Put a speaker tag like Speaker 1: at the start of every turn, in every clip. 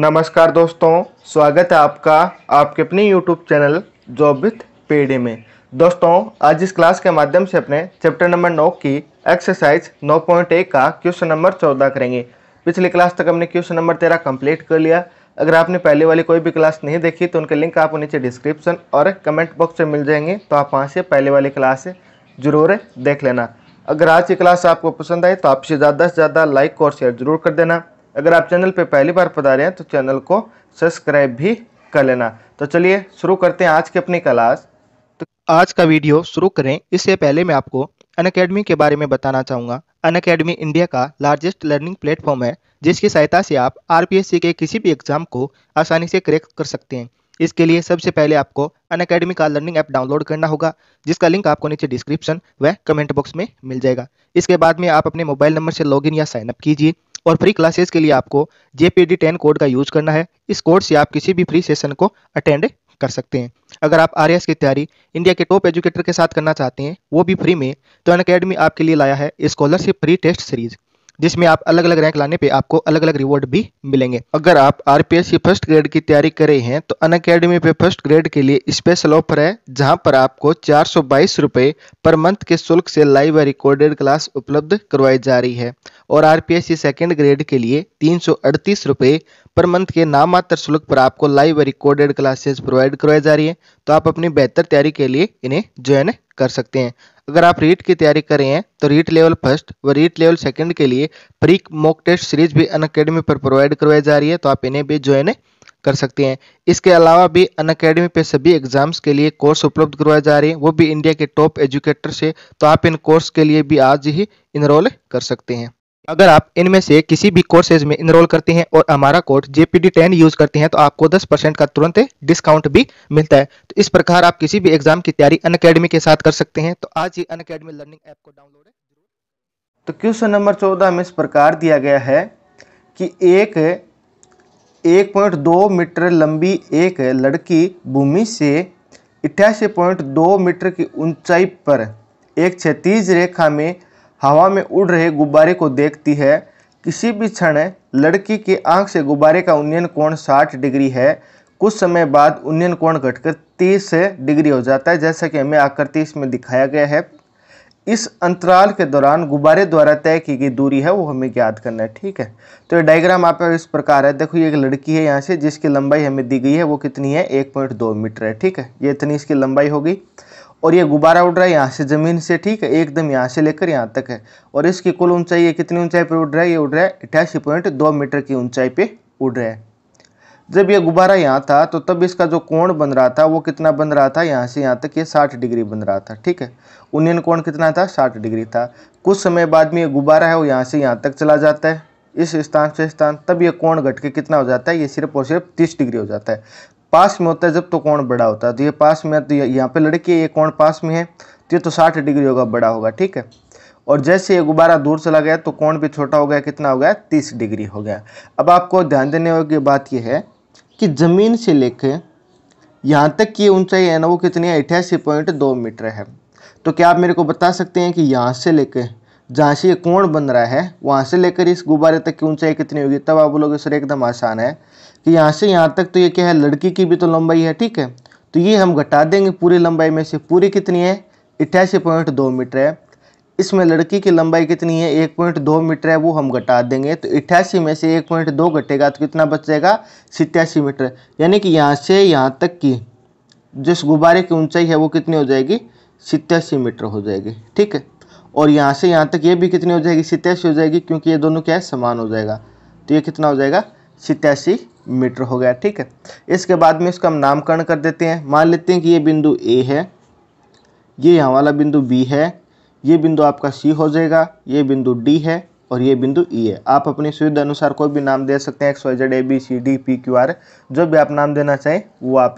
Speaker 1: नमस्कार दोस्तों स्वागत है आपका आपके अपने YouTube channel job with Paddy में दोस्तों आज इस क्लास के माध्यम से अपने चैप्टर नंबर नौ की एक्सरसाइज नौ पॉइंट एक का क्वेश्चन नंबर चौदह करेंगे पिछली क्लास तक हमने क्वेश्चन नंबर तेरह कंप्लीट कर लिया अगर आपने पहले वाली कोई भी क्लास नहीं देखी तो उनके लिंक आपको नीचे डिस्क्रिप्शन और कमेंट बॉक्स में मिल जाएंगे तो आप वहाँ से पहले वाली क्लास जरूर देख लेना अगर आज की क्लास आपको पसंद आए तो आपसे ज़्यादा से ज़्यादा लाइक और शेयर जरूर कर देना अगर आप चैनल पर पहली बार रहे हैं तो चैनल को सब्सक्राइब भी कर लेना तो चलिए शुरू करते हैं आज की अपनी क्लास तो आज का वीडियो शुरू करें इससे पहले मैं आपको अन अकेडमी के बारे में बताना चाहूँगा अन अकेडमी इंडिया का लार्जेस्ट लर्निंग प्लेटफॉर्म है जिसकी सहायता से आप आर के किसी भी एग्जाम को आसानी से क्रैक कर सकते हैं इसके लिए सबसे पहले आपको अन अकेडमी का लर्निंग ऐप डाउनलोड करना होगा जिसका लिंक आपको नीचे डिस्क्रिप्शन व कमेंट बॉक्स में मिल जाएगा इसके बाद में आप अपने मोबाइल नंबर से लॉगिन या साइनअप कीजिए और फ्री क्लासेस के लिए आपको जेपीडी टेन कोड का यूज करना है इस कोड से आप किसी भी फ्री सेशन को अटेंड कर सकते हैं अगर आप आर की तैयारी इंडिया के टॉप एजुकेटर के साथ करना चाहते हैं वो भी फ्री में तो अन आपके लिए लाया है स्कॉलरशिप फ्री टेस्ट सीरीज़ जिसमें आप अलग अलग रैंक लाने पे आपको अलग अलग रिवॉर्ड भी मिलेंगे अगर आप आरपीएससी फर्स्ट ग्रेड की तैयारी कर रहे हैं तो अन अकेडमी पे फर्स्ट ग्रेड के लिए स्पेशल ऑफर है जहां पर आपको चार सौ पर मंथ के शुल्क से लाइव रिकॉर्डेड क्लास उपलब्ध करवाई जा रही है और आरपीएससी सेकेंड ग्रेड के लिए तीन सौ पर मंथ के नाम मात्र शुल्क पर आपको लाइव रिकॉर्डेड क्लासेस प्रोवाइड करवाई जा रही है तो आप अपनी बेहतर तैयारी के लिए इन्हें ज्वाइन कर सकते हैं अगर आप रीट की तैयारी कर रहे हैं तो रीट लेवल फर्स्ट व रीट लेवल सेकंड के लिए प्री मॉक टेस्ट सीरीज भी अन अकेडमी पर प्रोवाइड करवाई जा रही है तो आप इन्हें भी ज्वाइन कर सकते हैं इसके अलावा भी अन अकेडमी पर सभी एग्जाम्स के लिए कोर्स उपलब्ध करवाए जा रहे हैं वो भी इंडिया के टॉप एजुकेटर से तो आप इन कोर्स के लिए भी आज ही इनरोल कर सकते हैं अगर आप इनमें से किसी भी कोर्सेज में इनरोल करते हैं और हमारा कोड जेपीडी टेन यूज करते हैं तो आपको 10 परसेंट का तुरंत डिस्काउंट भी मिलता है तो इस प्रकार आप किसी भी एग्जाम की तैयारी अन के साथ कर सकते हैं तो आज ही अन लर्निंग ऐप को डाउनलोड तो क्वेश्चन नंबर चौदह में इस प्रकार दिया गया है कि एक एक पॉइंट दो मीटर लंबी एक लड़की भूमि से इक्यासी पॉइंट दो मीटर की ऊंचाई पर एक क्षतिज रेखा में हवा में उड़ रहे गुब्बारे को देखती है किसी भी क्षण लड़की की आंख से गुब्बारे का उन्नयन कोण 60 डिग्री है कुछ समय बाद उन्नयन कोण घटकर 30 डिग्री हो जाता है जैसा कि हमें आकृति इसमें दिखाया गया है इस अंतराल के दौरान गुब्बारे द्वारा तय की गई दूरी है वो हमें याद करना है ठीक है तो ये डायग्राम आप इस प्रकार है देखो ये एक लड़की है यहाँ से जिसकी लंबाई हमें दी गई है वो कितनी है एक पॉइंट दो मीटर है ठीक है ये इतनी इसकी लंबाई होगी और ये गुब्बारा उड़ रहा है यहाँ से ज़मीन से ठीक है एकदम यहाँ से लेकर यहाँ तक है और इसकी कुल ऊंचाई ये कितनी ऊंचाई पर उड़ रहा है ये उड़ रहा है अठासी पॉइंट दो मीटर की ऊंचाई पे उड़ रहा है जब ये गुब्बारा यहाँ था तो तब इसका जो कोण बन रहा था वो कितना बन रहा था यहाँ से यहाँ तक ये साठ डिग्री बन रहा था ठीक है उन्यन कोण कितना था साठ डिग्री था कुछ समय बाद में ये गुब्बारा है वो यहाँ से यहाँ तक चला जाता है इस स्थान से स्थान तब ये कोण घट के कितना हो जाता है ये सिर्फ और सिर्फ तीस डिग्री हो जाता है पास में होता है जब तो कोण बड़ा होता है तो ये पास में तो यहाँ पे लड़की है ये कोण पास में है तो ये तो साठ डिग्री होगा बड़ा होगा ठीक है और जैसे ये गुब्बारा दूर चला गया तो कोण भी छोटा हो गया कितना हो गया तीस डिग्री हो गया अब आपको ध्यान देने योग्य बात यह है कि ज़मीन से लेके यहाँ तक की ऊंचाई है ना वो कितनी है अठासी पॉइंट दो मीटर है तो क्या आप मेरे को बता सकते हैं कि यहाँ से लेके जहाँ से ये कोण बन रहा है वहाँ से लेकर इस गुब्बारे तक की ऊंचाई कितनी होगी तब आप बोलोगे सर एकदम आसान है कि यहाँ से यहाँ तक तो ये क्या है लड़की की भी तो लंबाई है ठीक है तो ये हम घटा देंगे पूरी लंबाई में से पूरी कितनी है अट्ठासी पॉइंट दो मीटर है इसमें लड़की की लंबाई कितनी है एक पॉइंट दो मीटर है वो हम घटा देंगे तो अट्ठासी में से एक पॉइंट दो घटेगा तो कितना बच जाएगा सितासी मीटर यानी कि यहाँ से यहाँ तक की जिस गुब्बारे की ऊंचाई है वो कितनी हो जाएगी सत्तासी मीटर हो जाएगी ठीक है और यहाँ से यहाँ तक ये भी कितनी हो जाएगी सितासी हो जाएगी क्योंकि ये दोनों क्या है समान हो जाएगा तो ये कितना हो जाएगा सितासी मीटर हो गया ठीक है इसके बाद में इसका हम नामकरण कर देते हैं मान लेते हैं कि ये बिंदु ए है ये यहाँ वाला बिंदु बी है ये बिंदु आपका सी हो जाएगा ये बिंदु डी है और ये बिंदु ई e है आप अपनी सुविधा अनुसार कोई भी नाम दे सकते हैं X Y Z A B C D P Q R जो भी आप नाम देना चाहें वो आप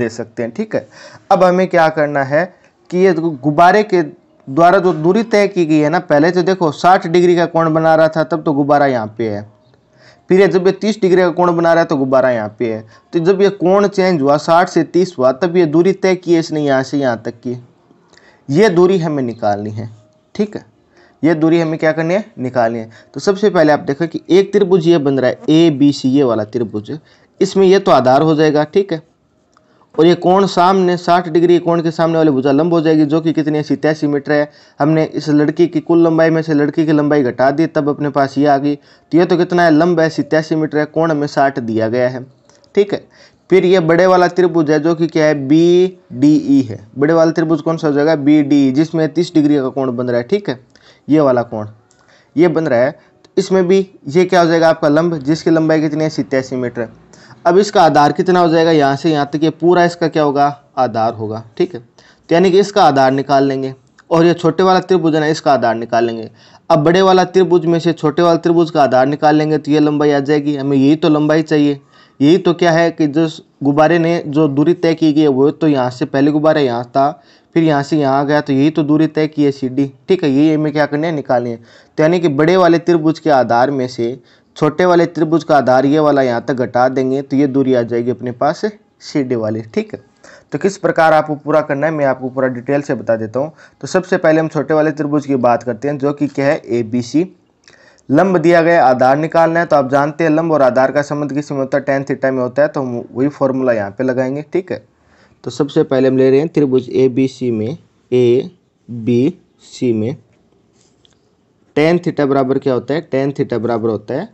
Speaker 1: दे सकते हैं ठीक है अब हमें क्या करना है कि ये गुब्बारे के द्वारा जो दूरी तय की गई है ना पहले तो देखो 60 डिग्री का कोण बना रहा था तब तो गुब्बारा यहाँ पे है फिर जब ये तीस डिग्री का कोण बना रहा है तो गुब्बारा यहाँ पे है तो जब ये कोण चेंज हुआ साठ से तीस हुआ तब ये दूरी तय की है इसने यहाँ से यहाँ तक की ये दूरी हमें निकालनी है ठीक है ये दूरी हमें क्या करनी है निकालनी है तो सबसे पहले आप देखो कि एक त्रिभुज ये बन रहा है ए बी सी ये वाला त्रिभुज इसमें यह तो आधार हो जाएगा ठीक है और ये कोण सामने 60 डिग्री कोण के सामने वाली भुजा लंब हो जाएगी जो कि कितनी है सितयासी मीटर है हमने इस लड़की की कुल लंबाई में से लड़की की लंबाई घटा दी तब अपने पास ये आ गई तो ये तो कितना है लंब है सितयासी मीटर है कोण हमें साठ दिया गया है ठीक है फिर ये बड़े वाला त्रिभुज है जो कि क्या है बी डी ई है बड़े वाला त्रिभुज कौन सा हो जाएगा बी डी ई जिसमें तीस डिग्री का कोण बन रहा है ठीक है ये वाला कोण ये बन रहा है इसमें भी ये क्या हो जाएगा आपका लंब जिसकी लंबाई कितनी है सितयासी मीटर है अब इसका आधार कितना हो जाएगा यहाँ से यहाँ तक ये पूरा इसका क्या होगा आधार होगा ठीक है तो यानी कि इसका आधार निकाल लेंगे और ये छोटे वाला त्रिभुज है ना इसका आधार निकाल लेंगे अब बड़े वाला त्रिभुज में से छोटे वाला त्रिभुज का आधार निकाल लेंगे तो ये लंबाई आ जाएगी हमें यही तो लंबाई चाहिए यही तो क्या है कि जो गुब्बारे ने जो दूरी तय की गई है वो तो यहाँ से पहले गुब्बारा यहाँ था फिर यहाँ से यहाँ आ गया तो यही तो दूरी तय की है सी ठीक है यही हमें क्या करनी है निकालनी है तो यानी कि बड़े वाले त्रिभुज के आधार में से छोटे वाले त्रिभुज का आधार ये वाला यहाँ तक घटा देंगे तो ये दूरी आ जाएगी अपने पास सी डी वाली ठीक है तो किस प्रकार आपको पूरा करना है मैं आपको पूरा डिटेल से बता देता हूँ तो सबसे पहले हम छोटे वाले त्रिभुज की बात करते हैं जो कि क्या है ए बी सी लंब दिया गया आधार निकालना है तो आप जानते हैं लंब और आधार का संबंध किस में होता है टेन थीटा में होता है तो हम वही फॉर्मूला यहाँ पे लगाएंगे ठीक है तो सबसे पहले हम ले रहे हैं त्रिभुज ए बी सी में ए बी सी में टेन थीटा बराबर क्या होता है टेन थीटा बराबर होता है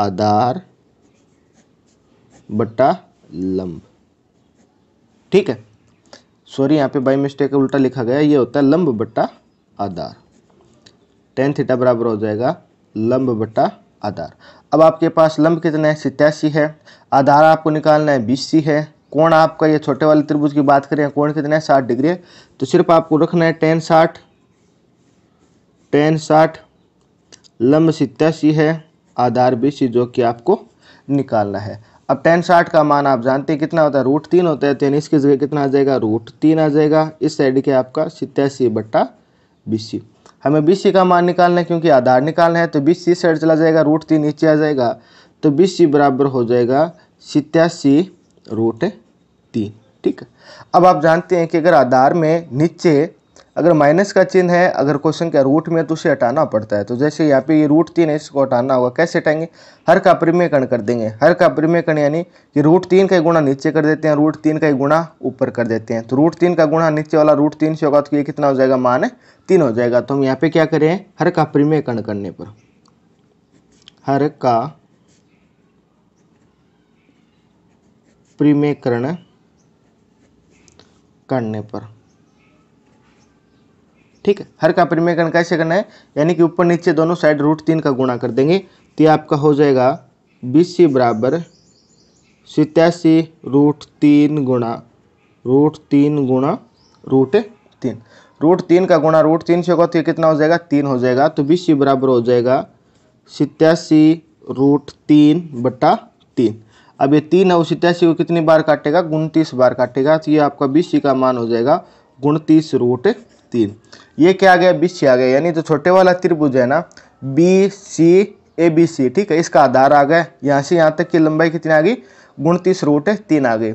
Speaker 1: आधार बट्टा लंब ठीक है सॉरी यहाँ पे बाई मिस्टेक उल्टा लिखा गया ये होता है लंब बट्टा आधार टेन थीटा बराबर हो जाएगा लंब बट्टा आधार अब आपके पास लंब कितना है सितयासी है आधार आपको निकालना है बीस है कोण आपका ये छोटे वाले त्रिभुज की बात करें कोण कितना है साठ डिग्री है तो सिर्फ आपको रखना है टेन साठ टेन साठ लंब सितयासी है आधार बी सी जो कि आपको निकालना है अब टेन साठ का मान आप जानते हैं कितना होता है रूट तीन होता है टेन की जगह कितना आ जाएगा रूट तीन आ जाएगा इस साइड के आपका सितयासी बट्टा सी हमें सी का मान निकालना है क्योंकि आधार निकालना है तो बी सी साइड चला जाएगा रूट तीन नीचे आ जाएगा तो सी बराबर हो जाएगा सितयासी रूट तीन ठीक अब आप जानते हैं कि अगर आधार में नीचे अगर माइनस का चिन्ह है अगर क्वेश्चन का रूट में तो उसे हटाना पड़ता है तो जैसे यहाँ पे ये रूट तीन है इसको हटाना होगा कैसे हटाएंगे हर का परिमेय कण कर देंगे हर का परिमेय कण यानी कि रूट तीन का गुणा नीचे कर देते हैं रूट तीन का ही गुणा ऊपर कर देते हैं तो रूट तीन का गुणा नीचे वाला रूट तीन से होगा तो ये कितना हो जाएगा मान तीन हो जाएगा तो हम यहाँ पे क्या करें हर का परिमेय कण करने पर हर का परिमेय करने पर ठीक है हर का परिमेयकरण कैसे करना है यानी कि ऊपर नीचे दोनों साइड रूट तीन का गुणा कर देंगे तो आपका हो जाएगा बीस सी बराबर सितासी रूट तीन गुणा रूट तीन गुणा रूट तीन रूट तीन का गुणा रूट तीन से होगा तो कितना हो जाएगा तीन हो जाएगा तो बीस सी बराबर हो जाएगा सितासी रूट तीन बटा तीन अब ये तीन और सितासी को कितनी बार काटेगा उनतीस बार काटेगा तो ये आपका बीस सी का मान हो जाएगा उनतीस रूट तीन ये क्या आ गया बी सी आ गया यानी जो छोटे वाला त्रिभुज है ना बी सी ए बी सी ठीक है इसका आधार आ गया यहाँ से यहाँ तक की लंबाई कितनी आ गई गुणतीस रूट तीन आ गई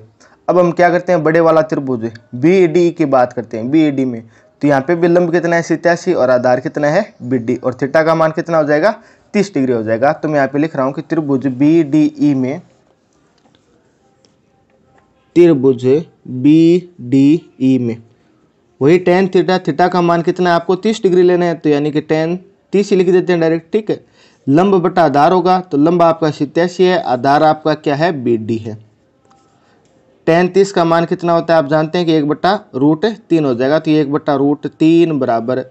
Speaker 1: अब हम क्या करते हैं बड़े वाला त्रिभुज बी डी की बात करते हैं बी डी में तो यहाँ पे भी लंब कितना है सितयासी और आधार कितना है बी डी और थीटा का मान कितना हो जाएगा तीस डिग्री हो जाएगा तो मैं यहाँ पे लिख रहा हूँ कि त्रिभुज बी डी ई में त्रिभुज बी डी ई में वही टेन थीटा थीटा का मान कितना है आपको तीस डिग्री लेना है तो यानी कि टेन तीस ही लिख देते हैं डायरेक्ट ठीक है लंब बटा आधार होगा तो लंब आपका सितयासी है आधार आपका क्या है बी डी है टेन तीस का मान कितना होता है आप जानते हैं कि एक बट्टा रूट तीन हो जाएगा तो एक बट्टा रूट तीन बराबर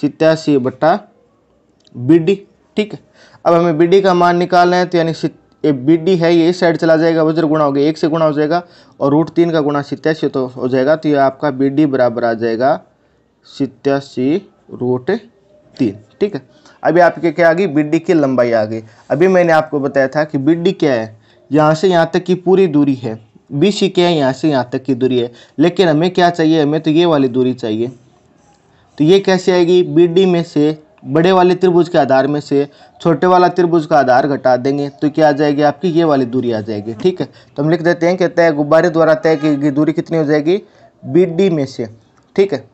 Speaker 1: सितयासी बट्टा बी डी ठीक है अब हमें बी डी का मान निकालना है तो यानी ये बी डी है ये इस साइड चला जाएगा वज्र गुणा हो गया एक से गुणा हो जाएगा और रूट तीन का गुणा सितयासी तो हो जाएगा तो ये आपका बी डी बराबर आ जाएगा सितयासी रूट तीन ठीक है अभी आपके क्या आ गई बी डी की लंबाई आ गई अभी मैंने आपको बताया था कि बी डी क्या है यहाँ से यहाँ तक की पूरी दूरी है बी सी क्या है यहाँ से यहाँ तक की दूरी है लेकिन हमें क्या चाहिए हमें तो ये वाली दूरी चाहिए तो ये कैसे आएगी बी डी में से बड़े वाले त्रिभुज के आधार में से छोटे वाला त्रिभुज का आधार घटा देंगे तो क्या आ जाएगी आपकी ये वाली दूरी आ जाएगी ठीक है तो हम लिख देते हैं कि तय गुब्बारे द्वारा तय की गई दूरी कितनी हो जाएगी बी में से ठीक है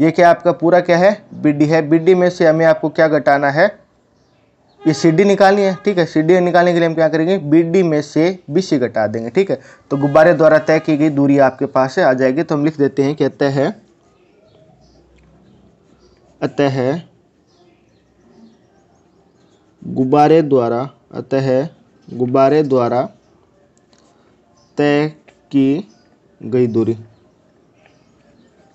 Speaker 1: ये क्या आपका पूरा क्या है बी है बी में से हमें आपको क्या घटाना है ये सी डी निकालनी है ठीक है सी निकालने के लिए हम क्या करेंगे बी डी में से बी सी घटा देंगे ठीक है तो गुब्बारे द्वारा तय की गई दूरी आपके पास है आ जाएगी तो हम लिख देते हैं कि अतः है अतः है गुब्बारे द्वारा अतः गुब्बारे द्वारा तय की गई दूरी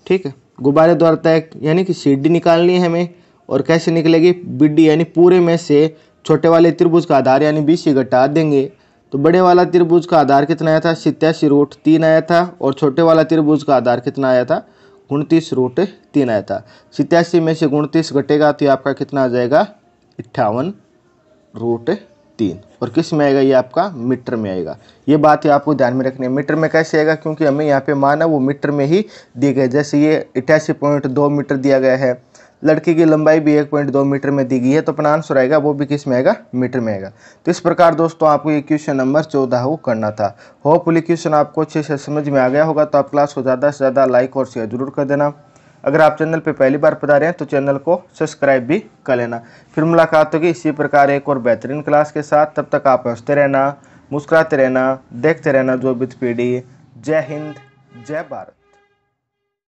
Speaker 1: ठीक है गुब्बारे द्वारा तय यानी कि सीढ़ी निकालनी है हमें और कैसे निकलेगी बिड्डी यानी पूरे में से छोटे वाले त्रिभुज का आधार यानी बीस घटा देंगे तो बड़े वाला त्रिभुज का आधार कितना आया था सितयासी रूट तीन आया था और छोटे वाला त्रिभुज का आधार कितना आया था उनतीस रूट तीन आया था सितयासी में से उनतीस घटेगा तो आपका कितना आ जाएगा अट्ठावन रूट तीन और किस में आएगा ये आपका मीटर में आएगा ये बात ही आपको ध्यान में रखनी है मीटर में कैसे आएगा क्योंकि हमें यहाँ पे माना वो मीटर में ही दिए गए जैसे ये अठासी पॉइंट दो मीटर दिया गया है लड़की की लंबाई भी एक पॉइंट दो मीटर में दी गई है तो अपना आंसर आएगा वो भी किस में आएगा मीटर में आएगा तो इस प्रकार दोस्तों आपको ये क्वेश्चन नंबर चौदह वो करना था होपफुली क्वेश्चन आपको अच्छे से समझ में आ गया होगा तो आप क्लास को ज़्यादा से ज़्यादा लाइक और शेयर जरूर कर देना अगर आप चैनल पर पहली बार पता रहे हैं तो चैनल को सब्सक्राइब भी कर लेना फिर मुलाकात होगी इसी प्रकार एक और बेहतरीन क्लास के साथ तब तक आप हंसते रहना मुस्कुराते रहना देखते रहना जो बिथ पीढ़ी जय हिंद जय भारत